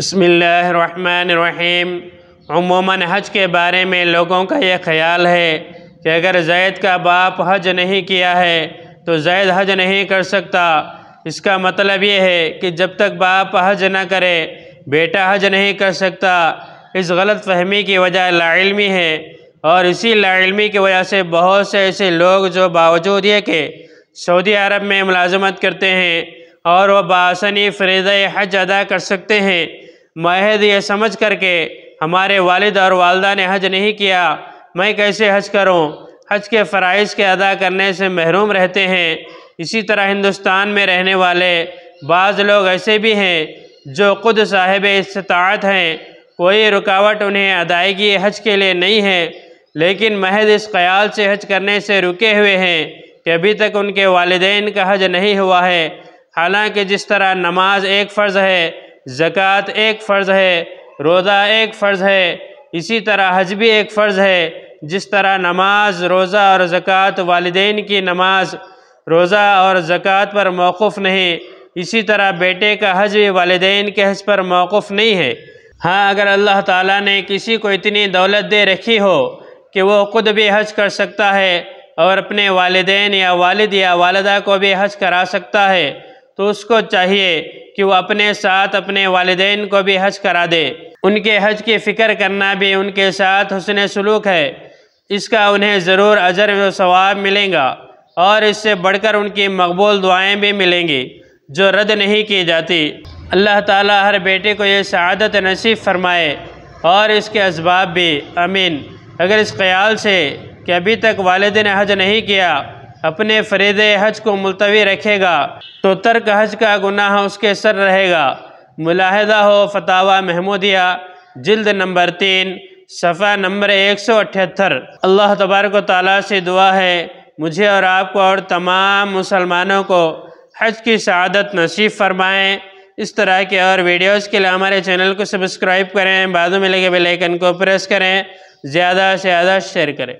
बसमीम अमूमन हज के बारे में लोगों का यह ख्याल है कि अगर जैद का बाप हज नहीं किया है तो जैद हज नहीं कर सकता इसका मतलब ये है कि जब तक बाप हज ना करे बेटा हज नहीं कर सकता इस गलत फहमी की वजह लामी है और इसी लामी की वजह से बहुत से ऐसे लोग जो बावजूद ये कि सऊदी अरब में मुलाजमत करते हैं और वह बासनी फ्रेज़ हज अदा कर सकते हैं महद यह समझ करके हमारे वालिद और वालदा ने हज नहीं किया मैं कैसे हज करूं हज के फ़रज़ के अदा करने से महरूम रहते हैं इसी तरह हिंदुस्तान में रहने वाले बाज़ लोग ऐसे भी हैं जो खुद साहिब इस्तात हैं कोई रुकावट उन्हें अदायगी हज के लिए नहीं है लेकिन महद इस ख्याल से हज करने से रुके हुए हैं कि अभी तक उनके वालदेन का हज नहीं हुआ है हालांकि जिस तरह नमाज एक फ़र्ज़ है ज़क़़त एक फ़र्ज़ है रोज़ा एक फ़र्ज़ है इसी तरह हज भी एक फ़र्ज़ है जिस तरह नमाज रोज़ा और ज़क़़त वालदेन की नमाज रोज़ा और ज़क़़त पर मौक़ नहीं इसी तरह बेटे का हज भी वालदे के हज पर मौक़ नहीं है हाँ अगर अल्लाह ताला ने किसी को इतनी दौलत दे रखी हो कि वो ख़ुद भी हज कर सकता है और अपने वालदेन या वालद या वालदा को भी हज करा सकता है तो उसको चाहिए कि वो अपने साथ अपने वालदेन को भी हज करा दे उनके हज की फ़िक्र करना भी उनके साथ हसन सलूक है इसका उन्हें ज़रूर अजर व सवाब मिलेगा और इससे बढ़कर उनकी मकबूल दुआएं भी मिलेंगी जो रद्द नहीं की जाती अल्लाह ताला हर बेटे को ये शहादत नसीब फरमाए और इसके इसबाब भी अमीन अगर इस ख्याल से कि अभी तक वालद ने हज नहीं किया अपने फरीद हज को मुलतवी रखेगा तो तर्क हज का गुनाह उसके सर रहेगा मुलाहदा हो फतावा महमूदिया जल्द नंबर तीन सफ़ा नंबर एक सौ अठहत्तर अल्लाह तबारक ताली से दुआ है मुझे और आपको और तमाम मुसलमानों को हज की शहादत नसीब फरमाएँ इस तरह के और वीडियोज़ के लिए हमारे चैनल को सब्सक्राइब करें बाद में लगे बेल आइकन को प्रेस करें ज़्यादा से ज़्यादा शेयर करें